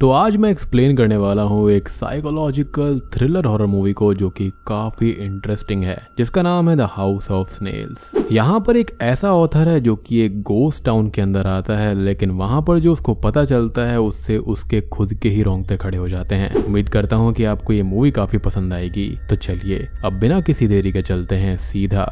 तो आज मैं एक्सप्लेन करने वाला हूँ एक साइकोलॉजिकल थ्रिलर हॉरर मूवी को जो कि काफ़ी इंटरेस्टिंग है जिसका नाम है द हाउस ऑफ स्नेल्स यहाँ पर एक ऐसा ऑथर है जो कि एक गोस्ट टाउन के अंदर आता है लेकिन वहां पर जो उसको पता चलता है उससे उसके खुद के ही रोंगते खड़े हो जाते हैं उम्मीद करता हूँ कि आपको ये मूवी काफ़ी पसंद आएगी तो चलिए अब बिना किसी देरी के चलते हैं सीधा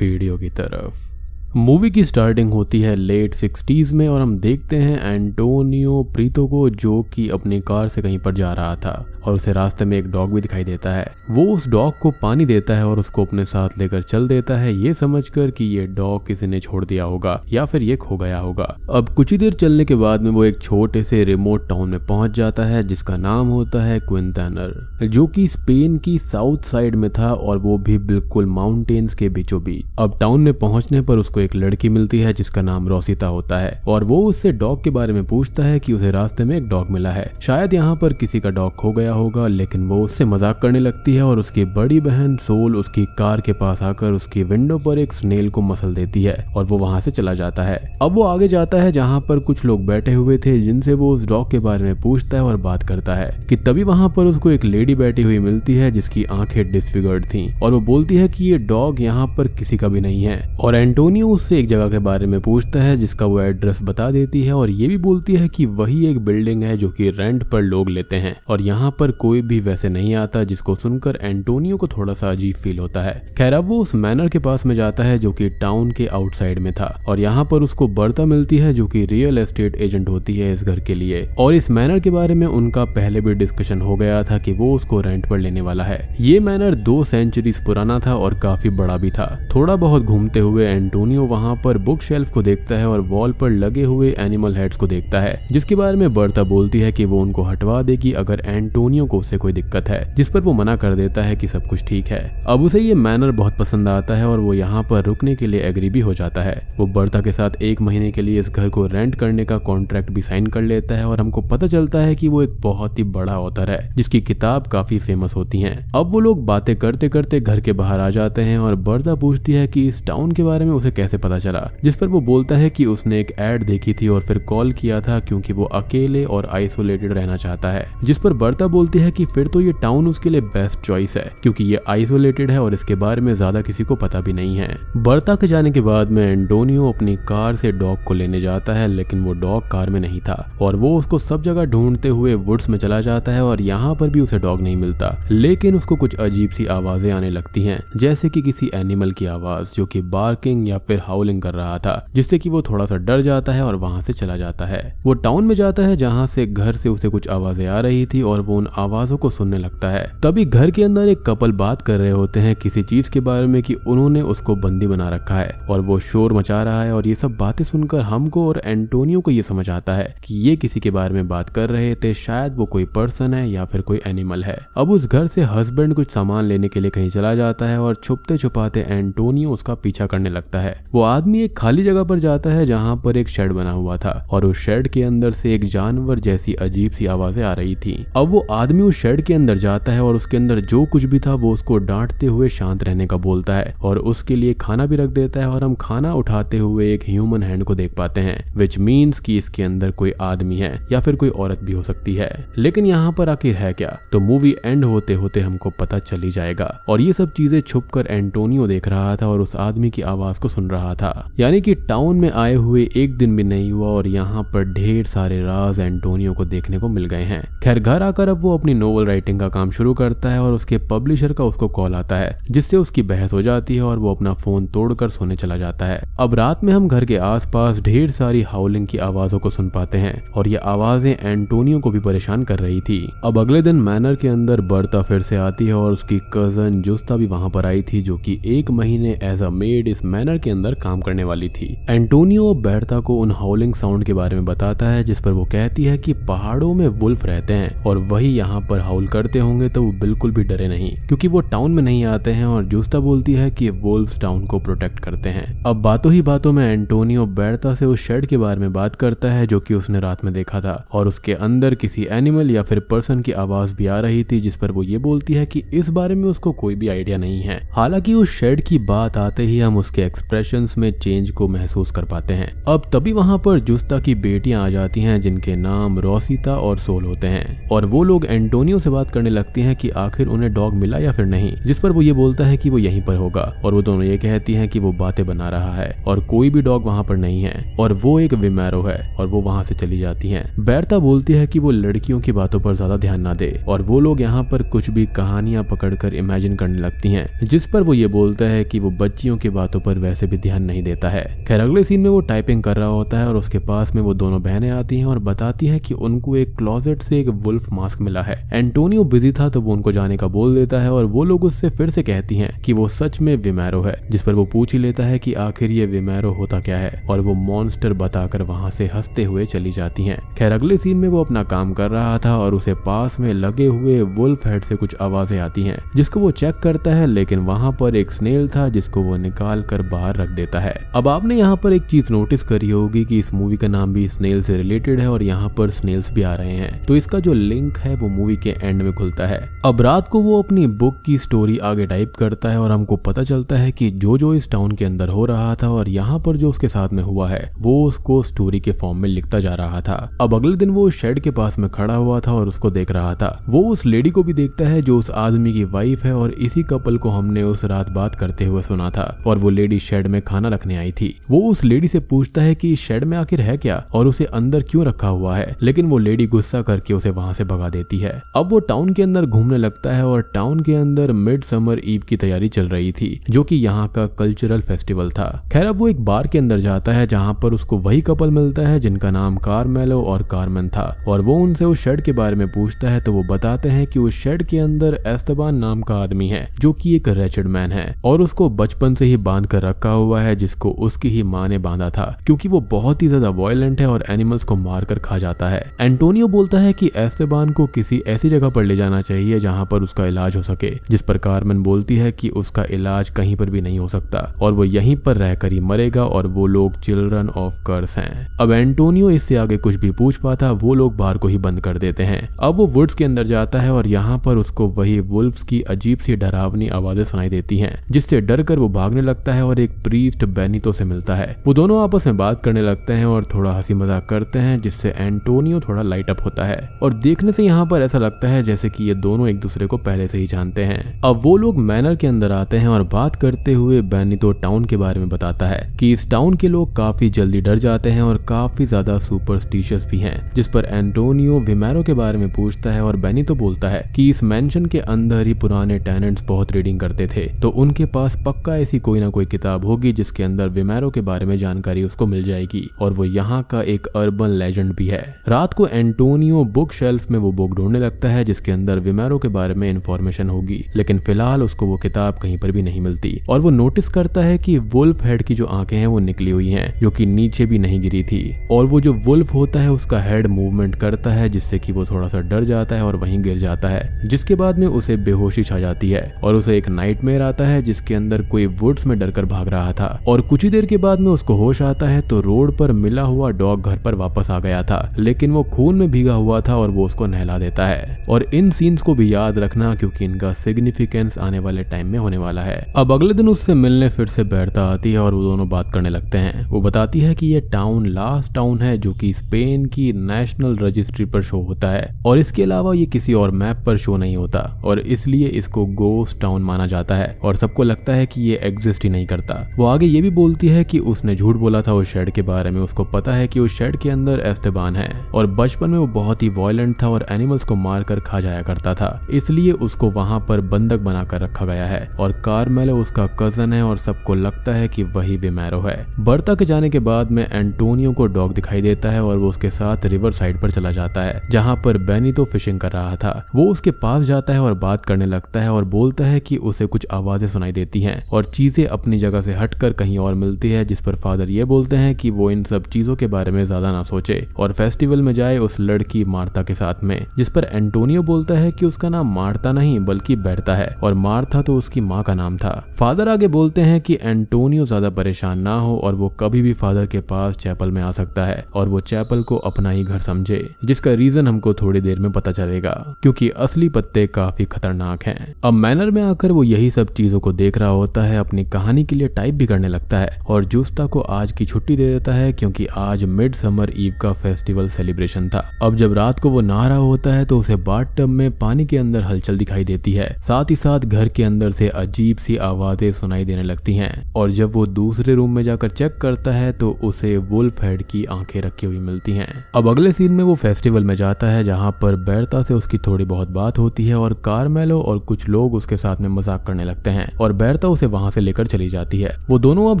वीडियो की तरफ मूवी की स्टार्टिंग होती है लेट सिक्सटीज़ में और हम देखते हैं एंटोनियो प्रीतो को जो कि अपनी कार से कहीं पर जा रहा था और उसे रास्ते में एक डॉग भी दिखाई देता है वो उस डॉग को पानी देता है और उसको अपने साथ लेकर चल देता है ये समझकर कि ये डॉग किसी ने छोड़ दिया होगा या फिर ये खो गया होगा अब कुछ ही देर चलने के बाद में वो एक छोटे से रिमोट टाउन में पहुंच जाता है जिसका नाम होता है क्विंटानर जो की स्पेन की साउथ साइड में था और वो भी बिल्कुल माउंटेन्स के बीचों बीच अब टाउन में पहुंचने पर उसको एक लड़की मिलती है जिसका नाम रोसिता होता है और वो उससे डॉग के बारे में पूछता है कि उसे रास्ते में एक डॉग मिला है शायद यहाँ पर किसी का डॉग खो गया होगा लेकिन वो उससे मजाक करने लगती है और उसकी बड़ी बहन सोल उसकी कार के पास आकर उसकी विंडो पर एक स्नेल को मसल देती है और वो वहां से चला जाता है अब वो आगे जाता है जहाँ पर कुछ लोग बैठे हुए थे जिनसे वो उस डॉग के बारे में पूछता है और बात करता है कि तभी वहां पर उसको एक लेडी बैठी हुई मिलती है जिसकी आंखें डिसफिगर्ड थी और वो बोलती है कि ये डॉग यहाँ पर किसी का भी नहीं है और एंटोनियो उससे एक जगह के बारे में पूछता है जिसका वो एड्रेस बता देती है और ये भी बोलती है कि वही एक बिल्डिंग है जो कि रेंट पर लोग लेते हैं और यहाँ पर कोई भी वैसे नहीं आता जिसको सुनकर एंटोनियो को थोड़ा सा अजीब फील होता है खैर अब वो उस मैनर के पास में जाता है जो की टाउन के आउटसाइड में था और यहाँ पर उसको बर्ता मिलती है जो की रियल एस्टेट एजेंट होती है इस घर के लिए और इस मैनर के बारे में उनका पहले भी डिस्कशन हो गया था की वो उसको रेंट पर लेने वाला है ये मैनर दो सेंचुरी पुराना था और काफी बड़ा भी था थोड़ा बहुत घूमते हुए एंटोनियो वो वहाँ पर बुक शेल्फ को देखता है और वॉल पर लगे हुए एनिमल हेड्स को देखता है जिसके बारे में बर्ता बोलती है कि वो उनको हटवा देगी अगर एंटोनियो को उससे कोई दिक्कत है जिस पर वो मना कर देता है कि सब कुछ ठीक है अब उसे ये मैनर बहुत पसंद आता है और वो यहाँ पर रुकने के लिए एग्री भी हो जाता है वो बर्ता के साथ एक महीने के लिए इस घर को रेंट करने का कॉन्ट्रैक्ट भी साइन कर लेता है और हमको पता चलता है की वो एक बहुत ही बड़ा ऑथर है जिसकी किताब काफी फेमस होती है अब वो लोग बातें करते करते घर के बाहर आ जाते हैं और बर्ता पूछती है की इस टाउन के बारे में उसे कैसे कैसे पता चला जिस पर वो बोलता है कि उसने एक एड देखी थी और फिर कॉल किया था क्योंकि वो अकेले और आइसोलेटेड रहना चाहता है जिस पर बर्ता बोलती है कि फिर तो ये टाउन उसके लिए बेस्ट चॉइस है क्योंकि ये आइसोलेटेड है और इसके बारे में ज्यादा किसी को पता भी नहीं है बर्ता के जाने के बाद में एंटोनियो अपनी कार से डॉग को लेने जाता है लेकिन वो डॉग कार में नहीं था और वो उसको सब जगह ढूंढते हुए वुड्स में चला जाता है और यहाँ पर भी उसे डॉग नहीं मिलता लेकिन उसको कुछ अजीब सी आवाजें आने लगती हैं जैसे कि किसी एनिमल की आवाज जो कि बार्किंग या फिर हाउलिंग कर रहा था जिससे कि वो थोड़ा सा डर जाता है और वहां से चला जाता है वो टाउन में जाता है जहाँ से घर से उसे कुछ आवाजें आ रही थी और वो उन आवाजों को सुनने लगता है तभी घर के अंदर एक कपल बात कर रहे होते हैं किसी चीज के बारे में कि उन्होंने उसको बंदी बना रखा है और वो शोर मचा रहा है और ये सब बातें सुनकर हमको और एंटोनियो को ये समझ आता है कि ये किसी के बारे में बात कर रहे थे शायद वो कोई पर्सन है या फिर कोई एनिमल है अब उस घर से हस्बैंड कुछ सामान लेने के लिए कहीं चला जाता है और छुपते छुपाते एंटोनियो उसका पीछा करने लगता है वो आदमी एक खाली जगह पर जाता है जहां पर एक शेड बना हुआ था और उस शेड के अंदर से एक जानवर जैसी अजीब सी आवाजें आ रही थी अब वो आदमी उस शेड के अंदर जाता है और उसके अंदर जो कुछ भी था वो उसको डांटते हुए शांत रहने का बोलता है और उसके लिए खाना भी रख देता है और हम खाना उठाते हुए एक ह्यूमन हैंड को देख पाते हैं विच मीन्स की इसके अंदर कोई आदमी है या फिर कोई औरत भी हो सकती है लेकिन यहाँ पर आखिर है क्या तो मूवी एंड होते होते हमको पता चली जाएगा और ये सब चीजें छुप एंटोनियो देख रहा था और उस आदमी की आवाज को सुन रहा रहा था यानी कि टाउन में आए हुए एक दिन भी नहीं हुआ और यहाँ पर ढेर सारे राज एंटोनियो को देखने को मिल गए हैं खैर घर आकर अब वो अपनी नोवेल राइटिंग का काम शुरू करता है और उसके पब्लिशर का उसको कॉल आता है जिससे उसकी बहस हो जाती है और वो अपना फोन तोड़कर सोने चला जाता है अब रात में हम घर के आसपास ढेर सारी हाउलिंग की आवाजों को सुन पाते हैं और ये आवाजें एंटोनियो को भी परेशान कर रही थी अब अगले दिन मैनर के अंदर बर्ता फिर से आती है और उसकी कजन जुस्ता भी वहां पर आई थी जो की एक महीने एज अ मेड इस मैनर के अंदर अंदर काम करने वाली थी एंटोनियो बैरता को उन हाउलिंग साउंड के बारे में बताता है जिस पर वो कहती है कि पहाड़ों में वुल्फ रहते हैं और वही यहाँ पर हाउल करते होंगे तो वो बिल्कुल भी डरे नहीं क्योंकि वो टाउन में नहीं आते हैं और जूस्ता बोलती है कि वुल्फ टाउन को प्रोटेक्ट करते हैं अब बातों ही बातों में एंटोनियो बैरता से उस शेड के बारे में बात करता है जो की उसने रात में देखा था और उसके अंदर किसी एनिमल या फिर पर्सन की आवाज भी आ रही थी जिस पर वो ये बोलती है कि इस बारे में उसको कोई भी आइडिया नहीं है हालांकि उस शेड की बात आते ही हम उसके एक्सप्रेशन डिस्टेंस में चेंज को महसूस कर पाते हैं अब तभी वहाँ पर जुस्ता की बेटियां आ जाती हैं जिनके नाम रोसिता और सोल होते हैं और वो लोग एंटोनियो से बात करने लगती हैं कि आखिर उन्हें डॉग मिला या फिर नहीं जिस पर वो ये बोलता है कि वो यहीं पर होगा और वो दोनों ये कहती हैं कि वो बातें बना रहा है और कोई भी डॉग वहाँ पर नहीं है और वो एक विमेरो है और वो वहाँ से चली जाती है बैरता बोलती है की वो लड़कियों की बातों पर ज्यादा ध्यान ना दे और वो लोग यहाँ पर कुछ भी कहानियां पकड़कर इमेजिन करने लगती है जिस पर वो ये बोलता है की वो बच्चियों की बातों पर वैसे भी ध्यान नहीं देता है खैर अगले सीन में वो टाइपिंग कर रहा होता है और उसके पास में वो दोनों बहनें आती हैं और बताती हैं कि उनको एक क्लोजेट से एक वुल्फ मास्क मिला है एंटोनियो बिजी था तो वो उनको जाने का बोल देता है और वो लोग उससे फिर से कहती है की वो सच में विमैरो है जिस पर वो पूछ ही लेता है की आखिर ये विमैरो होता क्या है और वो मॉन्स्टर बताकर वहाँ से हंसते हुए चली जाती है खैर अगले सीन में वो अपना काम कर रहा था और उसे पास में लगे हुए वुल्फ हेड से कुछ आवाजें आती हैं जिसको वो चेक करता है लेकिन वहां पर एक स्नेल था जिसको वो निकाल कर बाहर रख देता है अब आपने यहाँ पर एक चीज नोटिस करी होगी कि इस मूवी का नाम भी स्नेल से रिलेटेड है और यहाँ पर स्नेल्स भी आ रहे हैं तो इसका जो लिंक है वो मूवी के एंड में खुलता है अब रात को वो अपनी बुक की स्टोरी आगे टाइप करता है और हमको पता चलता है कि जो जो इस टाउन के अंदर हो रहा था और यहाँ पर जो उसके साथ में हुआ है वो उसको स्टोरी के फॉर्म में लिखता जा रहा था अब अगले दिन वो शेड के पास में खड़ा हुआ था और उसको देख रहा था वो उस लेडी को भी देखता है जो उस आदमी की वाइफ है और इसी कपल को हमने उस रात बात करते हुए सुना था और वो लेडी शेड में खाना रखने आई थी वो उस लेडी से पूछता है कि शेड में आखिर है क्या और उसे अंदर क्यों रखा हुआ है लेकिन वो लेडी गुस्सा करके उसे वहां से भगा देती है अब वो टाउन के अंदर घूमने लगता है और टाउन के अंदर मिड समर ईव की तैयारी चल रही थी जो की यहाँ का कल्चरल फेस्टिवल था खैर अब वो एक बार के अंदर जाता है जहाँ पर उसको वही कपल मिलता है जिनका नाम कारमेलो और कारमन था और वो उनसे उस शेड के बारे में पूछता है तो वो बताते हैं कि उस शेड के अंदर एस्तबान नाम का आदमी है जो कि एक रेचर्ड मैन है और उसको बचपन से ही बांध कर रखा हुआ हुआ है जिसको उसकी ही माँ ने बांधा था क्योंकि वो बहुत ही ज्यादा वॉयलेंट है और एनिमल्स को मार कर खा जाता है एंटोनियो बोलता है की एस्तेबान को किसी ऐसी जगह पर ले जाना चाहिए जहाँ पर उसका इलाज हो सके जिस पर कारमन बोलती है की उसका इलाज कहीं पर भी नहीं हो सकता और वो यहीं पर रहकर ही मरेगा और वो लोग चिल्ड्रन ऑफ कर्स हैं अब एंटोनियो इससे आगे कुछ भी पूछ पाता वो लोग बाहर को ही बंद कर देते हैं अब वो वुड्स के अंदर जाता है और यहाँ पर उसको वही वुल्फ्स की अजीब सी डरावनी आवाजें सुनाई देती हैं जिससे डर कर वो भागने लगता है और एक प्री प्रीस्ट बेनितो से मिलता है वो दोनों आपस में बात करने लगते हैं और थोड़ा हंसी मजाक करते हैं जिससे एंटोनियो थोड़ा लाइट अप होता है और देखने से यहाँ पर ऐसा लगता है जैसे कि ये दोनों एक दूसरे को पहले से ही जानते हैं अब वो लोग मैनर के अंदर आते हैं और बात करते हुए बेनितो टाउन के बारे में बताता है कि इस टाउन के लोग काफी जल्दी डर जाते हैं और काफी ज्यादा सुपरस्टिशियस भी हैं जिस पर एंटोनियो विमेरो के बारे में पूछता है और बेनी तो बोलता है कि इस मेंशन के अंदर ही पुराने टेनेंट्स बहुत रीडिंग करते थे तो उनके पास पक्का ऐसी कोई ना कोई किताब होगी होगी जिसके अंदर विमेरो के बारे में जानकारी उसको मिल जाएगी और वो यहाँ का एक अर्बन लेजेंड भी है रात को एंटोनियो बुक शेल्फ में वो बुक ढूंढने लगता है जिसके अंदर विमेरो के बारे में इन्फॉर्मेशन होगी लेकिन फिलहाल उसको वो किताब कहीं पर भी नहीं मिलती और वो नोटिस करता है की वुल्फ हेड की जो आंखें हैं वो निकली हुई है जो की नीचे भी नहीं गिरी थी और वो जो वुल्फ होता है उसका हेड मूवमेंट करता है जिससे की वो थोड़ा सा डर जाता है और वहीं गिर जाता है जिसके बाद में उसे बेहोशी छा जाती है और उसे एक नाइट आता है जिसके अंदर कोई वुड्स में डरकर भाग रहा था था और कुछ ही देर के बाद में उसको होश आता है तो रोड पर मिला हुआ डॉग घर पर वापस आ गया था लेकिन वो खून में भीगा हुआ था और वो उसको नहला देता है और इन सीन्स को भी याद रखना क्योंकि इनका सिग्निफिकेंस आने वाले टाइम में होने वाला है अब अगले दिन उससे मिलने फिर से बैठता आती है और वो दोनों बात करने लगते हैं वो बताती है कि ये टाउन लास्ट टाउन है जो कि स्पेन की नेशनल रजिस्ट्री पर शो होता है और इसके अलावा ये किसी और मैप पर शो नहीं होता और इसलिए इसको गोस्ट टाउन माना जाता है और सबको लगता है कि ये एग्जिस्ट ही नहीं करता वो आगे ये भी बोलती है कि उसने झूठ बोला था उस शेड के बारे में उसको पता है कि उस शेड के अंदर एस्तेबान है और बचपन में वो बहुत ही वॉयलेंट था और एनिमल्स को मारकर खा जाया करता था इसलिए उसको वहाँ पर बंधक बनाकर रखा गया है और कारमेलो उसका कजन है और सबको लगता है कि वही बेमैरो है बर्ता के जाने के बाद में एंटोनियो को डॉग दिखाई देता है और वो उसके साथ रिवर साइड पर चला जाता है जहाँ पर बेनी तो फिशिंग कर रहा था वो उसके पास जाता है और बात करने लगता है और बोलता है कि उसे कुछ आवाजें सुनाई देती हैं और चीजें अपनी जगह से हट बैठकर कहीं और मिलती है जिस पर फादर ये बोलते हैं कि वो इन सब चीजों के बारे में ज्यादा ना सोचे और फेस्टिवल में जाए उस लड़की मार्ता के साथ में जिस पर एंटोनियो बोलता है कि उसका नाम मार्ता नहीं बल्कि बैठता है और मार्था तो उसकी माँ का नाम था फादर आगे बोलते हैं कि एंटोनियो ज्यादा परेशान ना हो और वो कभी भी फादर के पास चैपल में आ सकता है और वो चैपल को अपना ही घर समझे जिसका रीजन हमको थोड़ी देर में पता चलेगा क्योंकि असली पत्ते काफी खतरनाक हैं अब मैनर में आकर वो यही सब चीजों को देख रहा होता है अपनी कहानी के लिए टाइप भी करने लगता है और जूस्ता को आज की छुट्टी दे देता है क्योंकि आज मिड समर ईव का फेस्टिवल सेलिब्रेशन था अब जब रात को वो नहा होता है तो उसे बाट टब में पानी के अंदर हलचल दिखाई देती है साथ ही साथ घर के अंदर से अजीब सी आवाजें सुनाई देने लगती हैं और जब वो दूसरे रूम में जाकर चेक करता है तो उसे वुल्फ हेड की आंखें रखी हुई मिलती हैं अब अगले सीन में वो फेस्टिवल में जाता है जहां पर बैरता से उसकी थोड़ी बहुत बात होती है और कारमेलो और कुछ लोग उसके साथ में मजाक करने लगते हैं और बैरता उसे वहां से लेकर चली जाती है वो दोनों अब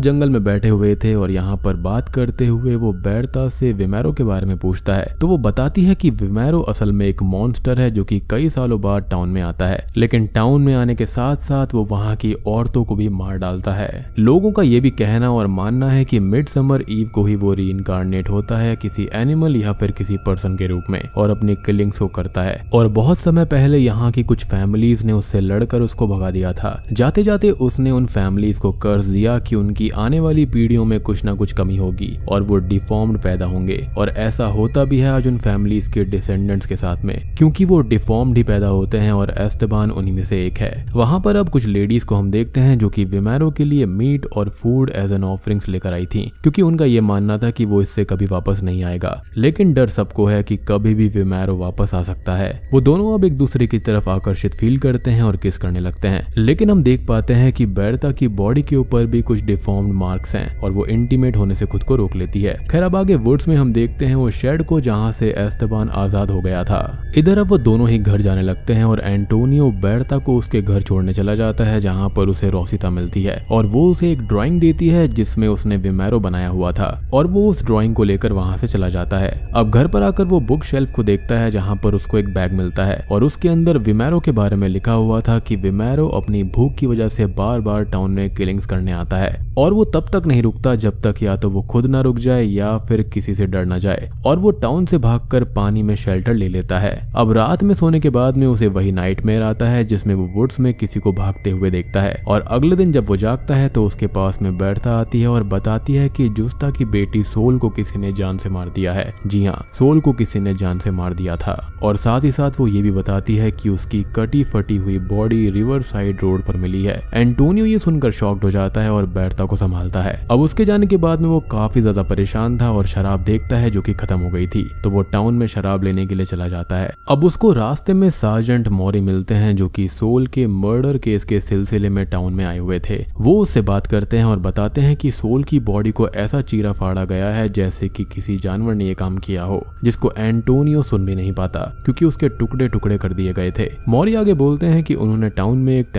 जंगल में बैठे हुए थे और यहाँ पर बात करते हुए वो बैरता से विमैरो के बारे में पूछता है तो वो बताती है कि विमेरो असल में एक मॉन्स्टर है जो कि कई सालों बाद टाउन में आता है लेकिन टाउन में आने के साथ साथ वो वहाँ की औरतों को भी मार डालता है लोगों का ये भी कहना और मानना है की मिड समर ईव को ही वो री होता है किसी एनिमल या फिर किसी पर्सन के रूप में और अपनी किलिंग्स को करता है और बहुत समय पहले यहाँ की कुछ फैमिलीज ने उससे लड़कर उसको भगा दिया था जाते जाते उसने उन फैमिलीज को कर्ज दिया कि उनकी आने वाली पीढ़ियों में कुछ ना कुछ कमी होगी और वो डिफॉर्म्ड पैदा होंगे और ऐसा होता भी है आज उन फैमिलीज के डिसेंडेंट्स के साथ में क्योंकि वो डिफॉर्म्ड ही पैदा होते हैं और एस्तबान उन्हीं में से एक है वहां पर अब कुछ लेडीज को हम देखते हैं जो कि विमैरो के लिए मीट और फूड एज एन ऑफरिंग्स लेकर आई थी क्योंकि उनका ये मानना था कि वो इससे कभी वापस नहीं आएगा लेकिन डर सबको है कि कभी भी विमैरो वापस आ सकता है वो दोनों अब एक दूसरे की तरफ आकर्षित फील करते हैं और किस करने लगते हैं लेकिन हम देख पाते हैं कि बैरता की बॉडी के ऊपर भी कुछ डिफॉर्म्ड मार्क्स हैं और वो इंटीमेट होने से खुद को रोक लेती है खैर अब आगे वुड्स में हम देखते हैं वो शेड को जहाँ से एस्तबान आजाद हो गया था इधर अब वो दोनों ही घर जाने लगते हैं और एंटोनियो बैरता को उसके घर छोड़ने चला जाता है जहां पर उसे रोसिता मिलती है और वो उसे एक ड्राइंग देती है जिसमें उसने विमेरो बनाया हुआ था और वो उस ड्राइंग को लेकर वहां से चला जाता है अब घर पर आकर वो बुक शेल्फ को देखता है जहां पर उसको एक बैग मिलता है और उसके अंदर विमेरो के बारे में लिखा हुआ था की विमेरो अपनी भूख की वजह से बार बार टाउन में किलिंग्स करने आता है और वो तब तक नहीं रुकता जब तक या तो वो खुद ना रुक जाए या फिर किसी से डर ना जाए और वो टाउन से भागकर पानी में शेल्टर ले लेता है अब रात में सोने के बाद में उसे वही नाइट आता है जिसमें वो वुड्स में किसी को भागते हुए देखता है और अगले दिन जब वो जागता है तो उसके पास में बैठता आती है और बताती है कि जुस्ता की बेटी सोल को किसी ने जान से मार दिया है जी हाँ सोल को किसी ने जान से मार दिया था और साथ ही साथ वो ये भी बताती है कि उसकी कटी फटी हुई बॉडी रिवर साइड रोड पर मिली है एंटोनियो ये सुनकर शॉक्ड हो जाता है और बैठता को संभालता है अब उसके जाने के बाद में वो काफी ज्यादा परेशान था और शराब देखता है जो की खत्म हो गई थी तो वो टाउन में शराब लेने के लिए चला जाता है है अब उसको रास्ते में सार्जेंट मौरी मिलते हैं जो कि सोल के मर्डर केस के सिलसिले में टाउन में आए हुए थे वो उससे बात करते हैं और बताते हैं कि सोल की बॉडी को ऐसा चीरा फाड़ा गया है जैसे कि किसी जानवर ने ये काम किया हो जिसको एंटोनियो सुन भी नहीं पाता क्योंकि उसके टुकड़े टुकड़े कर दिए गए थे मौरी आगे बोलते हैं कि उन्होंने टाउन में एक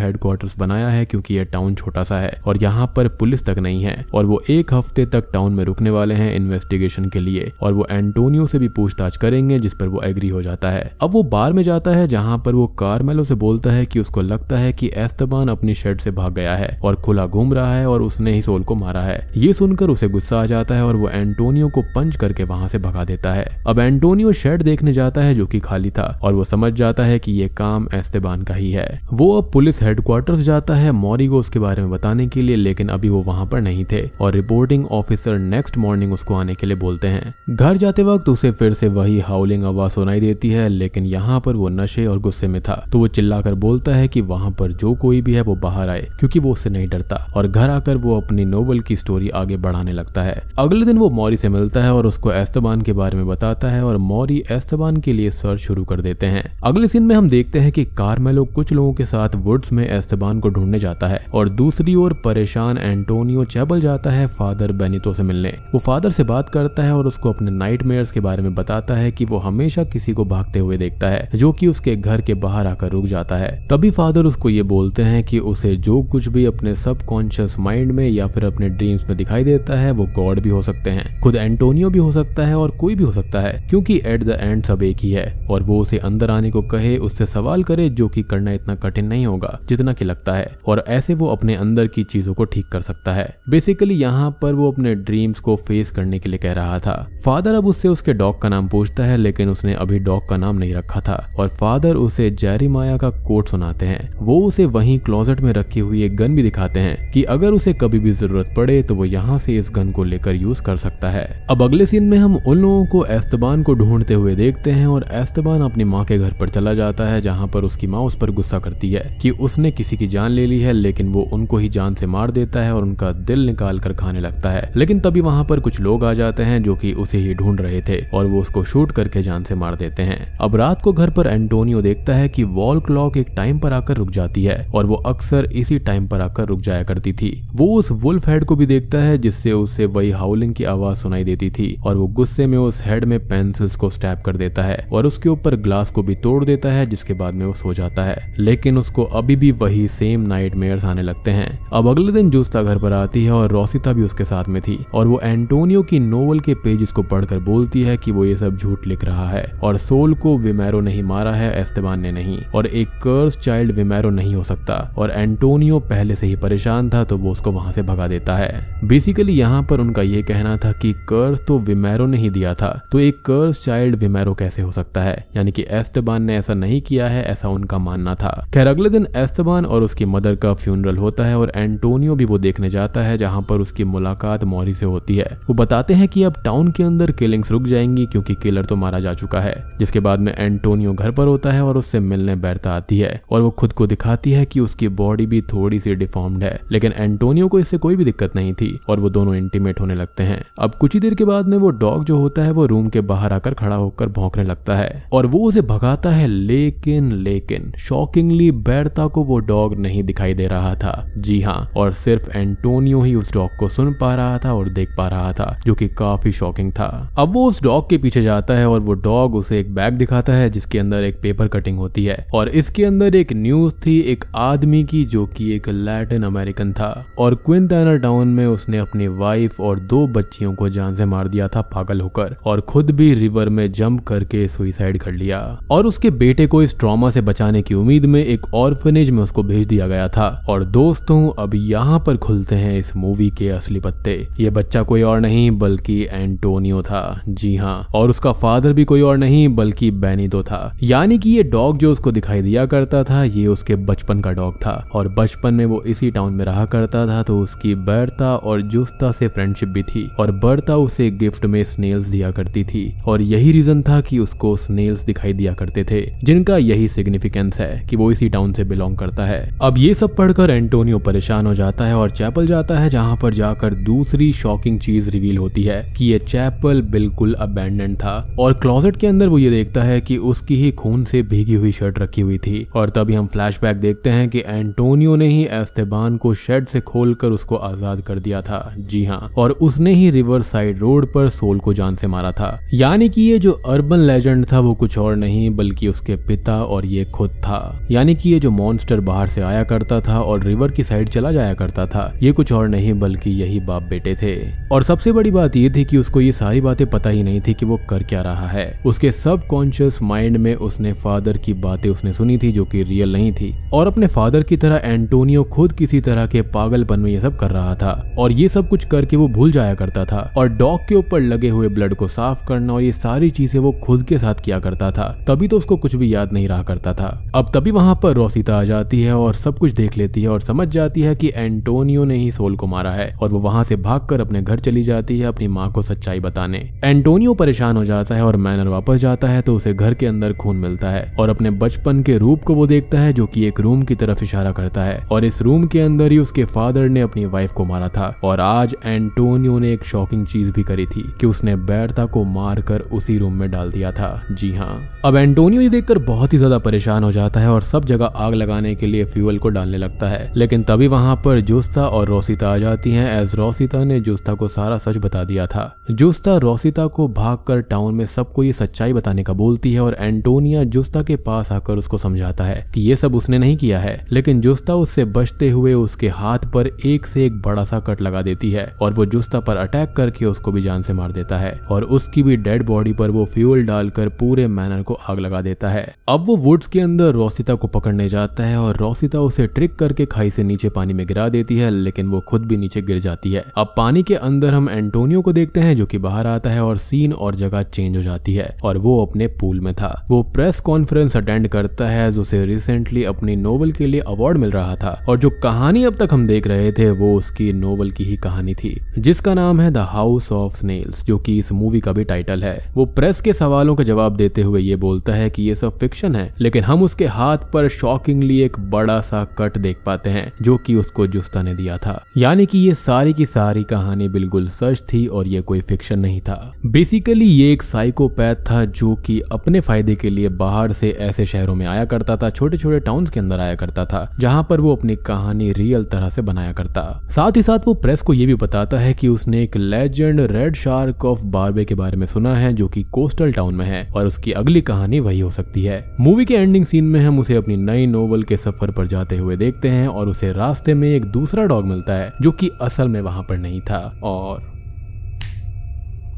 हेड क्वार्टर बनाया है क्योंकि यह टाउन छोटा सा है और यहाँ पर पुलिस तक नहीं है और वो एक हफ्ते तक टाउन में रुकने वाले हैं इन्वेस्टिगेशन के लिए और वो एंटोनियो से भी पूछताछ करेंगे जिस पर वो एग्री फ्री हो जाता है अब वो बार में जाता है जहाँ पर वो मेलो से बोलता है कि उसको लगता है कि एस्तबान अपनी शेड से भाग गया है और खुला घूम रहा है और उसने ही सोल को मारा है ये सुनकर उसे गुस्सा आ जाता है और वो एंटोनियो को पंच करके वहां से भगा देता है अब एंटोनियो शेड देखने जाता है जो की खाली था और वो समझ जाता है की ये काम एस्तबान का ही है वो अब पुलिस हेडक्वार्टर जाता है मौरी को उसके बारे में बताने के लिए लेकिन अभी वो वहां पर नहीं थे और रिपोर्टिंग ऑफिसर नेक्स्ट मॉर्निंग उसको आने के लिए बोलते हैं घर जाते वक्त उसे फिर से वही हाउलिंग आवाज सुनाई सुनाई देती है लेकिन यहाँ पर वो नशे और गुस्से में था तो वो चिल्लाकर बोलता है कि वहाँ पर जो कोई भी है वो बाहर आए क्योंकि वो उससे नहीं डरता और घर आकर वो अपनी नोवेल की स्टोरी आगे बढ़ाने लगता है अगले दिन वो मौरी से मिलता है और उसको एस्तबान के बारे में बताता है और मौरी एस्तबान के लिए सर्च शुरू कर देते हैं अगले सीन में हम देखते हैं कि कार्मेलो कुछ लोगों के साथ वुड्स में एस्तबान को ढूंढने जाता है और दूसरी ओर परेशान एंटोनियो चैबल जाता है फादर बेनितो से मिलने वो फादर से बात करता है और उसको अपने नाइट के बारे में बताता है कि वो हमेशा किसी किसी को भागते हुए देखता है जो कि उसके घर के बाहर आकर रुक जाता है तभी फादर उसको ये बोलते हैं कि उसे जो कुछ भी अपने सबकॉन्शियस माइंड में या फिर अपने ड्रीम्स में दिखाई देता है वो गॉड भी हो सकते हैं खुद एंटोनियो भी हो सकता है और कोई भी हो सकता है क्योंकि एट द एंड सब एक ही है और वो उसे अंदर आने को कहे उससे सवाल करे जो कि करना इतना कठिन नहीं होगा जितना कि लगता है और ऐसे वो अपने अंदर की चीजों को ठीक कर सकता है बेसिकली यहाँ पर वो अपने ड्रीम्स को फेस करने के लिए कह रहा था फादर अब उससे उसके डॉग का नाम पूछता है लेकिन उसने अभी भी डॉग का नाम नहीं रखा था और फादर उसे माया का कोट सुनाते हैं वो उसे वहीं क्लोजेट में रखी हुई एक गन भी दिखाते हैं कि अगर उसे कभी भी जरूरत पड़े तो वो यहाँ से इस गन को लेकर यूज कर सकता है अब अगले सीन में हम उन लोगों को एस्तबान को ढूंढते हुए देखते हैं और एस्तबान अपनी माँ के घर पर चला जाता है जहाँ पर उसकी माँ उस पर गुस्सा करती है कि उसने किसी की जान ले ली है लेकिन वो उनको ही जान से मार देता है और उनका दिल निकाल कर खाने लगता है लेकिन तभी वहाँ पर कुछ लोग आ जाते हैं जो की उसे ही ढूंढ रहे थे और वो उसको शूट करके जान से मार देते देते हैं अब रात को घर पर एंटोनियो देखता है कि वॉल क्लॉक एक टाइम पर आकर रुक जाती है और वो अक्सर इसी टाइम पर आकर रुक जाया करती थी वो उस वुल्फ हेड को भी देखता है जिससे उसे वही हाउलिंग की आवाज सुनाई देती थी और वो गुस्से में उस हेड में पेंसिल्स को स्टैप कर देता है और उसके ऊपर ग्लास को भी तोड़ देता है जिसके बाद में वो सो जाता है लेकिन उसको अभी भी वही सेम नाइट आने लगते हैं अब अगले दिन जूस्ता घर पर आती है और रोसिता भी उसके साथ में थी और वो एंटोनियो की नोवल के पेजेस को पढ़कर बोलती है कि वो ये सब झूठ लिख रहा है और सोल को विमेरो नहीं मारा है एस्तेबान ने नहीं और एक कर्स चाइल्ड विमेरो नहीं हो सकता और एंटोनियो पहले से ही परेशान था तो वो उसको वहां से भगा देता है बेसिकली यहाँ पर उनका ये कहना था कि कर्स तो विमेरो ने ही दिया था तो एक कर्स चाइल्ड विमेरो कैसे हो सकता है यानी कि एस्तेबान ने ऐसा नहीं किया है ऐसा उनका मानना था खैर अगले दिन एस्तेबान और उसकी मदर का फ्यूनरल होता है और एंटोनियो भी वो देखने जाता है जहाँ पर उसकी मुलाकात मौरी से होती है वो बताते हैं कि अब टाउन के अंदर किलिंग्स रुक जाएंगी क्योंकि किलर तो मारा जा चुका है है जिसके बाद में एंटोनियो घर पर होता है और उससे मिलने बैठता आती है और वो खुद को दिखाती है कि उसकी बॉडी भी थोड़ी सी डिफॉर्म्ड है लेकिन एंटोनियो को इससे कोई भी दिक्कत नहीं थी और वो दोनों इंटीमेट होने लगते हैं अब कुछ ही देर के बाद में वो डॉग जो होता है वो रूम के बाहर आकर खड़ा होकर भौंकने लगता है और वो उसे भगाता है लेकिन लेकिन शॉकिंगली बैरता को वो डॉग नहीं दिखाई दे रहा था जी हाँ और सिर्फ एंटोनियो ही उस डॉग को सुन पा रहा था और देख पा रहा था जो की काफी शॉकिंग था अब वो उस डॉग के पीछे जाता है और वो डॉग उस उसे एक बैग दिखाता है जिसके अंदर एक पेपर कटिंग होती है और इसके अंदर एक न्यूज थी एक आदमी की जो कि एक लैटिन अमेरिकन था और क्विंटाना टाउन में उसने अपनी वाइफ और दो बच्चियों को जान से मार दिया था पागल होकर और खुद भी रिवर में जंप करके सुइसाइड कर लिया और उसके बेटे को इस ट्रॉमा से बचाने की उम्मीद में एक ऑर्फनेज में उसको भेज दिया गया था और दोस्तों अब यहाँ पर खुलते हैं इस मूवी के असली पत्ते ये बच्चा कोई और नहीं बल्कि एंटोनियो था जी हाँ और उसका फादर भी कोई और नहीं नहीं बल्कि बैनीदो तो था यानी कि ये डॉग जो उसको दिखाई दिया करता था ये उसके बचपन का डॉग था और बचपन में वो इसी टाउन में रहा करता था तो उसकी बर्ता और जुस्ता से फ्रेंडशिप भी थी और बर्ता उसे गिफ्ट में स्नेल्स दिया करती थी और यही रीजन था कि उसको स्नेल्स दिखाई दिया करते थे जिनका यही सिग्निफिकेंस है कि वो इसी टाउन से बिलोंग करता है अब ये सब पढ़कर एंटोनियो परेशान हो जाता है और चैपल जाता है जहां पर जाकर दूसरी शॉकिंग चीज रिवील होती है कि ये चैपल बिल्कुल अबेंडेंट था और क्लॉजेट के अंदर अंदर वो ये देखता है कि उसकी ही खून से भीगी हुई शर्ट रखी हुई थी और तभी हम फ्लैश देखते हैं कि एंटोनियो ने ही एस्तेबान को शेड से खोलकर उसको आजाद कर दिया था जी हाँ और उसने ही रिवर साइड रोड पर सोल को जान से मारा था यानी कि ये जो अर्बन लेजेंड था वो कुछ और नहीं बल्कि उसके पिता और ये खुद था यानी कि ये जो मॉन्स्टर बाहर से आया करता था और रिवर की साइड चला जाया करता था ये कुछ और नहीं बल्कि यही बाप बेटे थे और सबसे बड़ी बात ये थी कि उसको ये सारी बातें पता ही नहीं थी कि वो कर क्या रहा है उसके सब कॉन्शियस माइंड में उसने फादर की बातें उसने सुनी थी जो कि रियल नहीं थी और अपने फादर की तरह एंटोनियो खुद किसी तरह के पागलपन में ये सब कर रहा था और ये सब कुछ करके वो भूल जाया करता था और डॉग के ऊपर लगे हुए ब्लड को साफ करना और ये सारी चीजें वो खुद के साथ किया करता था तभी तो उसको कुछ भी याद नहीं रहा करता था अब तभी वहां पर रोसिता आ जाती है और सब कुछ देख लेती है और समझ जाती है की एंटोनियो ने ही सोल को मारा है और वो वहां से भाग अपने घर चली जाती है अपनी माँ को सच्चाई बताने एंटोनियो परेशान हो जाता है और मैनर वापस जाता है तो उसे घर के अंदर खून मिलता है और अपने बचपन के रूप को वो देखता है जो कि एक रूम की तरफ इशारा करता है और इस रूम के अंदर ही उसके फादर ने अपनी वाइफ को मारा था और आज एंटोनियो ने एक शॉकिंग चीज भी करी थी कि उसने बैरता को मारकर उसी रूम में डाल दिया था जी हाँ अब एंटोनियो ये देखकर बहुत ही ज्यादा परेशान हो जाता है और सब जगह आग लगाने के लिए फ्यूल को डालने लगता है लेकिन तभी वहां पर जोस्ता और रोसिता आ जाती हैं एज रोसिता ने जोस्ता को सारा सच बता दिया था जोस्ता रोसिता को भागकर टाउन में सबको ये सच्चाई बताने का बोलती है और एंटोनिया जुस्ता के पास आकर उसको समझाता है कि ये सब उसने नहीं किया है लेकिन जुस्ता उससे बचते हुए उसके हाथ पर एक से एक बड़ा सा कट लगा देती है और वो जोस्ता पर अटैक करके उसको भी जान से मार देता है और उसकी भी डेड बॉडी पर वो फ्यूल डालकर पूरे मैनर को आग लगा देता है अब वो वुड्स के अंदर रोसिता को पकड़ने जाता है और रोसिता उसे ट्रिक करके खाई से नीचे पानी में गिरा देती है लेकिन वो खुद भी नीचे गिर जाती है अब पानी के अंदर हम एंटोनियो को देखते हैं जो कि बाहर आता है और सीन और जगह चेंज हो जाती है और और वो अपने पूल में था वो प्रेस कॉन्फ्रेंस अटेंड करता है एज उसे रिसेंटली अपनी नोवेल के लिए अवार्ड मिल रहा था और जो कहानी अब तक हम देख रहे थे वो उसकी नोवेल की ही कहानी थी जिसका नाम है द हाउस ऑफ स्नेल्स जो की इस मूवी का भी टाइटल है वो प्रेस के सवालों का जवाब देते हुए ये बोलता है कि ये सब फिक्शन है लेकिन हम उसके हाथ पर शॉकिंगली एक बड़ा सा कट देख पाते हैं जो कि उसको जुस्ता ने दिया था यानी कि ये सारी की सारी कहानी बिल्कुल सच थी और ये कोई फिक्शन नहीं था बेसिकली ये एक साइकोपैथ था जो कि अपने फायदे के लिए बाहर से ऐसे शहरों में आया करता था छोटे छोटे टाउन्स के अंदर आया करता था जहां पर वो अपनी कहानी रियल तरह से बनाया करता साथ ही साथ वो प्रेस को ये भी बताता है कि उसने एक लेजेंड रेड शार्क ऑफ बार्बे के बारे में सुना है जो कि कोस्टल टाउन में है और उसकी अगली कहानी वही हो सकती है मूवी के एंडिंग सीन में हम उसे अपनी नई नोवेल के सफर पर जाते हुए देखते हैं और उसे रास्ते में एक दूसरा डॉग मिलता है जो कि असल में वहां पर नहीं था और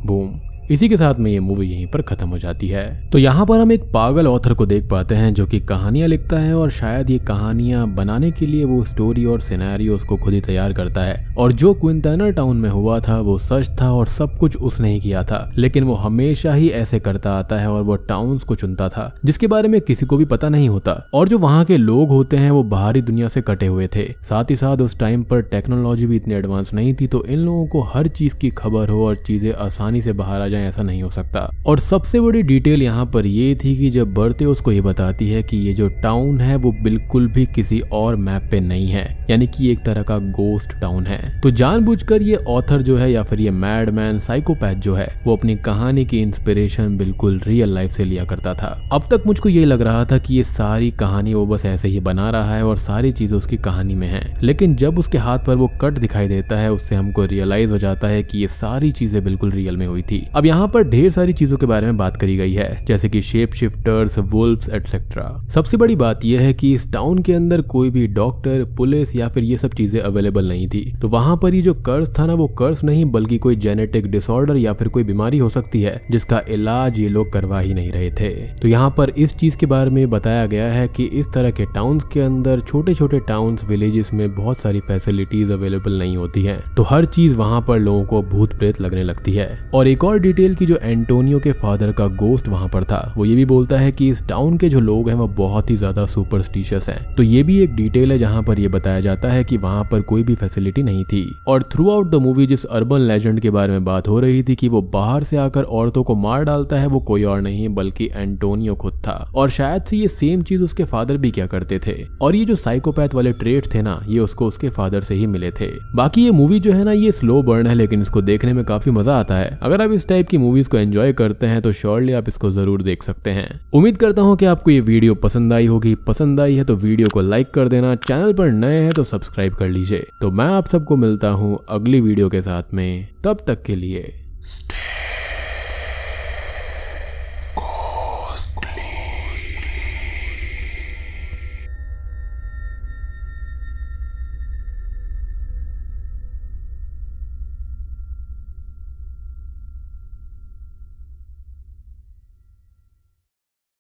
बूम इसी के साथ में ये मूवी यहीं पर खत्म हो जाती है तो यहाँ पर हम एक पागल ऑथर को देख पाते हैं जो कि कहानियां लिखता है और शायद ये कहानियां बनाने के लिए वो स्टोरी और सिनेरियो उसको खुद ही तैयार करता है और जो क्विंटनर टाउन में हुआ था वो सच था और सब कुछ उसने ही किया था लेकिन वो हमेशा ही ऐसे करता आता है और वो टाउन को चुनता था जिसके बारे में किसी को भी पता नहीं होता और जो वहाँ के लोग होते हैं वो बाहरी दुनिया से कटे हुए थे साथ ही साथ उस टाइम पर टेक्नोलॉजी भी इतनी एडवांस नहीं थी तो इन लोगों को हर चीज की खबर हो और चीजें आसानी से बाहर आ जाए जाए ऐसा नहीं हो सकता और सबसे बड़ी डिटेल यहाँ पर ये थी कि जब बर्ते उसको ये बताती है कि ये जो टाउन है वो बिल्कुल भी किसी और मैप पे नहीं है यानी कि एक तरह का गोस्ट टाउन है तो जानबूझकर ये ऑथर जो है या फिर ये मैड मैन साइकोपैथ जो है वो अपनी कहानी की इंस्पिरेशन बिल्कुल रियल लाइफ से लिया करता था अब तक मुझको ये लग रहा था कि ये सारी कहानी वो बस ऐसे ही बना रहा है और सारी चीजें उसकी कहानी में है लेकिन जब उसके हाथ पर वो कट दिखाई देता है उससे हमको रियलाइज हो जाता है कि ये सारी चीजें बिल्कुल रियल में हुई थी अब यहाँ पर ढेर सारी चीजों के बारे में बात करी गई है जैसे कि शेप शिफ्टर्स वुल्फ एटसेट्रा सबसे बड़ी बात यह है कि इस टाउन के अंदर कोई भी डॉक्टर पुलिस या फिर ये सब चीजें अवेलेबल नहीं थी तो वहां पर ही जो कर्ज था ना वो कर्ज नहीं बल्कि कोई जेनेटिक डिसऑर्डर या फिर कोई बीमारी हो सकती है जिसका इलाज ये लोग करवा ही नहीं रहे थे तो यहाँ पर इस चीज के बारे में बताया गया है कि इस तरह के टाउन्स के अंदर छोटे छोटे टाउन्स विलेजेस में बहुत सारी फैसिलिटीज अवेलेबल नहीं होती है तो हर चीज वहाँ पर लोगों को भूत प्रेत लगने लगती है और एक और डिटेल डिटेल की जो एंटोनियो के फादर का गोस्ट वहां पर था वो ये भी बोलता है कि इस टाउन के जो लोग हैं वो बहुत ही ज्यादा सुपरस्टिशियस हैं तो ये भी एक डिटेल है जहां पर ये बताया जाता है कि वहां पर कोई भी फैसिलिटी नहीं थी और थ्रू आउट द मूवी जिस अर्बन लेजेंड के बारे में बात हो रही थी कि वो बाहर से आकर औरतों को मार डालता है वो कोई और नहीं बल्कि एंटोनियो खुद था और शायद से ये सेम चीज उसके फादर भी क्या करते थे और ये जो साइकोपैथ वाले ट्रेट थे ना ये उसको उसके फादर से ही मिले थे बाकी ये मूवी जो है ना ये स्लो बर्न है लेकिन इसको देखने में काफी मजा आता है अगर आप इस टाइम टाइप की मूवीज को एंजॉय करते हैं तो श्योरली आप इसको जरूर देख सकते हैं उम्मीद करता हूँ कि आपको ये वीडियो पसंद आई होगी पसंद आई है तो वीडियो को लाइक कर देना चैनल पर नए हैं तो सब्सक्राइब कर लीजिए तो मैं आप सबको मिलता हूँ अगली वीडियो के साथ में तब तक के लिए